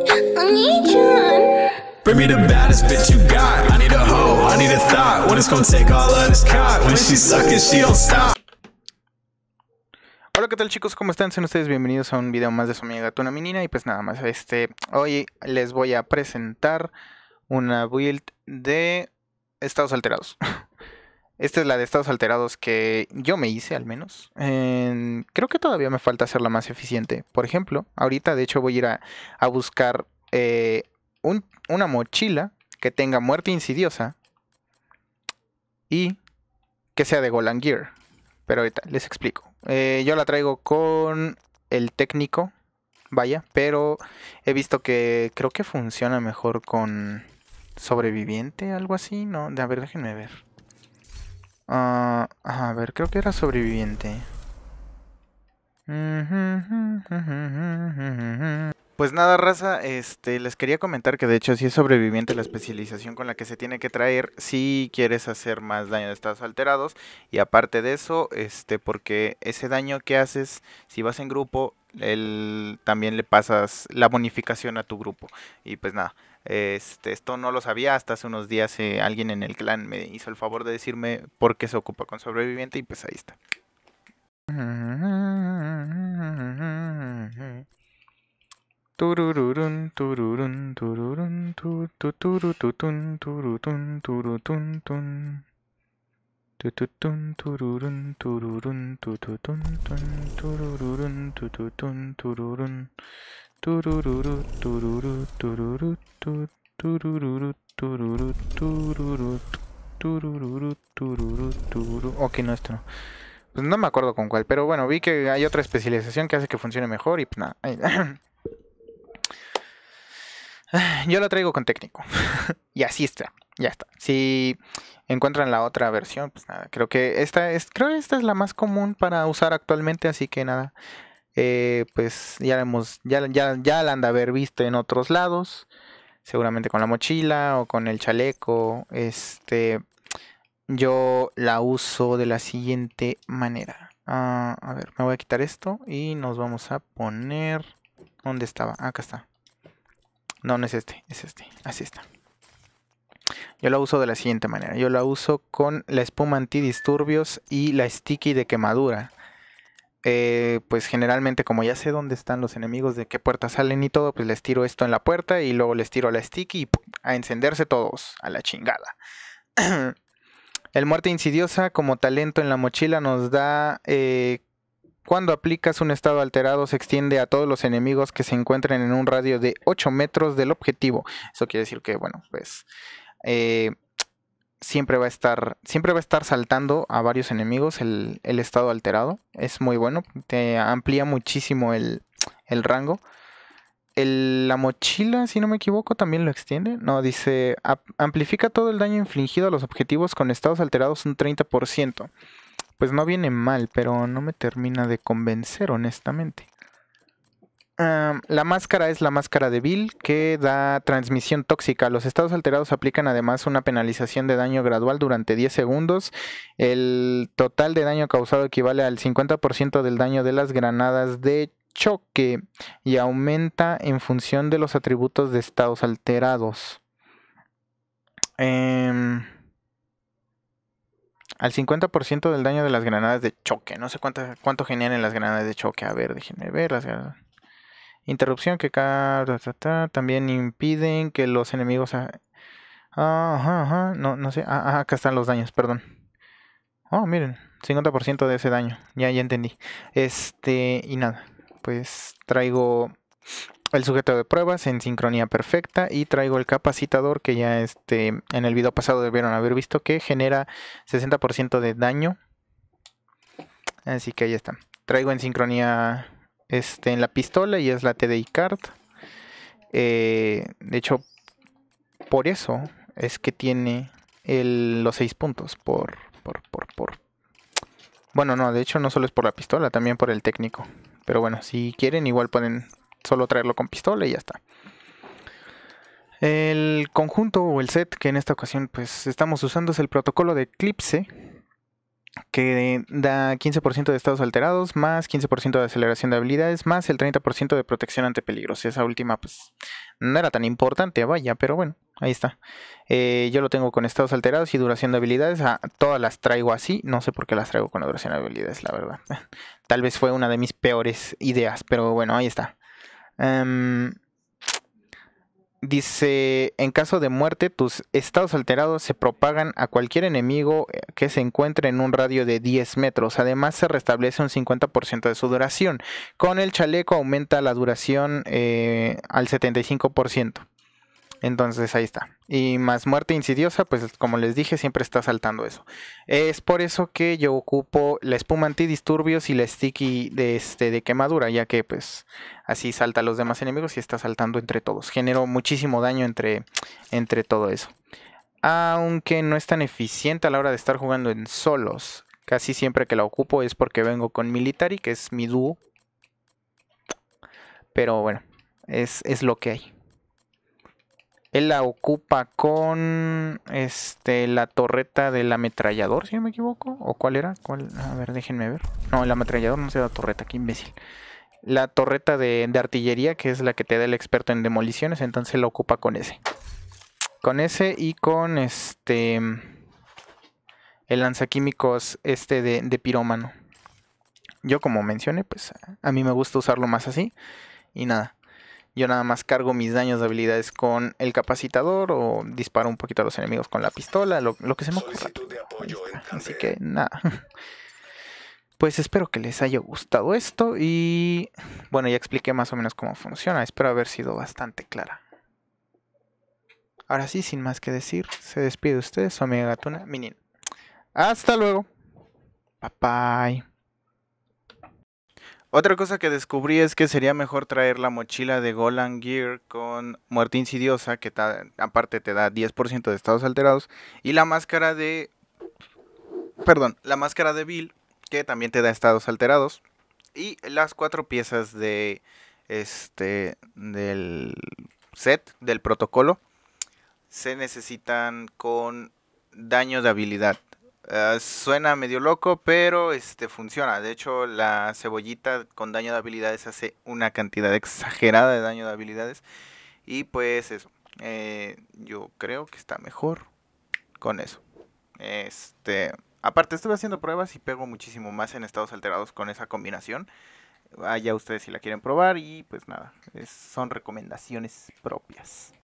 Hola, ¿qué tal chicos? ¿Cómo están? Sean ustedes bienvenidos a un video más de su amiga Gatuna Menina. Y pues nada más, este, hoy les voy a presentar una build de estados alterados. Esta es la de estados alterados que yo me hice al menos. creo que todavía me falta hacerla más eficiente. Por ejemplo, ahorita de hecho voy a ir a, buscar eh, una mochila que tenga muerte insidiosa y que sea de Golan Gear. Pero ahorita les explico. Eh, yo la traigo con el técnico, vaya, pero he visto que creo que funciona mejor con sobreviviente, algo así. No, a ver, déjenme ver. Ah, a ver, creo que era sobreviviente. Pues nada, raza, este, les quería comentar que de hecho si es sobreviviente la especialización con la que se tiene que traer si quieres hacer más daño de estados alterados y aparte de eso, este, porque ese daño que haces si vas en grupo, él, también le pasas la bonificación a tu grupo y pues nada, este, esto no lo sabía hasta hace unos días. Eh, alguien en el clan me hizo el favor de decirme por qué se ocupa con sobreviviente y pues ahí está. Tururun, tururun, tururun, tururutun, tu tun. Tututun, tururun, tururun, tututun, tururun, tututun, tururun. Ok, no, esto no. Pues no me acuerdo con cuál, pero bueno, vi que hay otra especialización que hace que funcione mejor y pues nada. Yo la traigo con técnico. y así está. Ya está. Si encuentran la otra versión, pues nada. Creo que esta es, creo que esta es la más común para usar actualmente, así que nada. Eh, pues ya la hemos, ya, ya, la han de haber visto en otros lados, seguramente con la mochila o con el chaleco, este, yo la uso de la siguiente manera. Ah, a ver, me voy a quitar esto y nos vamos a poner... ¿Dónde estaba? Acá está. No, no es este, es este. Así está. Yo la uso de la siguiente manera. Yo la uso con la espuma antidisturbios y la sticky de quemadura. Eh, pues generalmente como ya sé dónde están los enemigos, de qué puerta salen y todo, pues les tiro esto en la puerta y luego les tiro la sticky y a encenderse todos, a la chingada. El muerte insidiosa como talento en la mochila nos da... Eh, cuando aplicas un estado alterado se extiende a todos los enemigos que se encuentren en un radio de 8 metros del objetivo. Eso quiere decir que, bueno, pues... Eh, siempre va a estar, siempre va a estar saltando a varios enemigos el, estado alterado. Es muy bueno, te amplía muchísimo el, rango. la mochila, si no me equivoco, también lo extiende. No, dice, amplifica todo el daño infligido a los objetivos con estados alterados un 30%. Pues no viene mal, pero no me termina de convencer, honestamente la máscara es la máscara de Bill que da transmisión tóxica. Los estados alterados aplican además una penalización de daño gradual durante 10 segundos. El total de daño causado equivale al 50% del daño de las granadas de choque y aumenta en función de los atributos de estados alterados. Em, al 50% del daño de las granadas de choque. No sé cuánto, cuánto generan las granadas de choque. A ver, déjenme ver las granadas. Interrupción que también impiden que los enemigos... Ajá, ajá, no, no sé. Ah, ah, acá están los daños, perdón. Oh, miren, 50% de ese daño. Ya, ya entendí. Este, y nada. Pues traigo el sujeto de pruebas en sincronía perfecta y traigo el capacitador que ya este, en el video pasado debieron haber visto que genera 60% de daño. Así que ahí está. Traigo en sincronía este, en la pistola y es la TDI card. Eh, de hecho, por eso es que tiene los 6 puntos por, por, Bueno, no, de hecho no solo es por la pistola, también por el técnico. Pero bueno, si quieren igual pueden solo traerlo con pistola y ya está. El conjunto o el set que en esta ocasión pues estamos usando es el protocolo de Eclipse que da 15% de estados alterados, más 15% de aceleración de habilidades, más el 30% de protección ante peligros. esa última, pues, no era tan importante, vaya, pero bueno, ahí está. Eh, yo lo tengo con estados alterados y duración de habilidades. a ah, todas las traigo así, no sé por qué las traigo con duración de habilidades, la verdad. Tal vez fue una de mis peores ideas, pero bueno, ahí está. Em, Dice, en caso de muerte, tus estados alterados se propagan a cualquier enemigo eh, que se encuentre en un radio de 10 metros. Además, se restablece un 50% de su duración. Con el chaleco aumenta la duración eh, al 75%. Entonces ahí está. Y más muerte insidiosa, pues como les dije, siempre está saltando eso. Es por eso que yo ocupo la espuma disturbios y la sticky de, este, de quemadura, ya que pues así salta a los demás enemigos y está saltando entre todos. genero muchísimo daño entre, entre todo eso. Aunque no es tan eficiente a la hora de estar jugando en solos. Casi siempre que la ocupo es porque vengo con Military, que es mi dúo. Pero bueno, es, es lo que hay. Él la ocupa con este la torreta del ametrallador, si no me equivoco. ¿O cuál era? A ver, déjenme ver. No, el ametrallador no se da torreta, qué imbécil. La torreta de, artillería, que es la que te da el experto en demoliciones, entonces la ocupa con ese. Con ese y con este. El lanzaquímicos este de pirómano. Yo, como mencioné, pues a mí me gusta usarlo más así. Y nada. Yo nada más cargo mis daños de habilidades con el capacitador o disparo un poquito a los enemigos con la pistola, lo, que se me ocurra. Así que nada. Pues espero que les haya gustado esto y bueno, ya expliqué más o menos cómo funciona. Espero haber sido bastante clara. Ahora sí, sin más que decir, se despide usted, su amiga gatuna Minin. Hasta luego. Bye otra cosa que descubrí es que sería mejor traer la mochila de Golan Gear con muerte insidiosa, que aparte te da 10% de estados alterados, y la máscara de... Perdón, la máscara de Bill, que también te da estados alterados, y las cuatro piezas de... Este... del set, del protocolo, se necesitan con daño de habilidad. Ah, suena medio loco, pero este funciona. De hecho, la cebollita con daño de habilidades hace una cantidad exagerada de daño de habilidades. Y pues eso. Eh, yo creo que está mejor con eso. Este. Aparte, estuve haciendo pruebas y pego muchísimo más en estados alterados con esa combinación. Allá ustedes si la quieren probar. Y pues nada. son recomendaciones propias.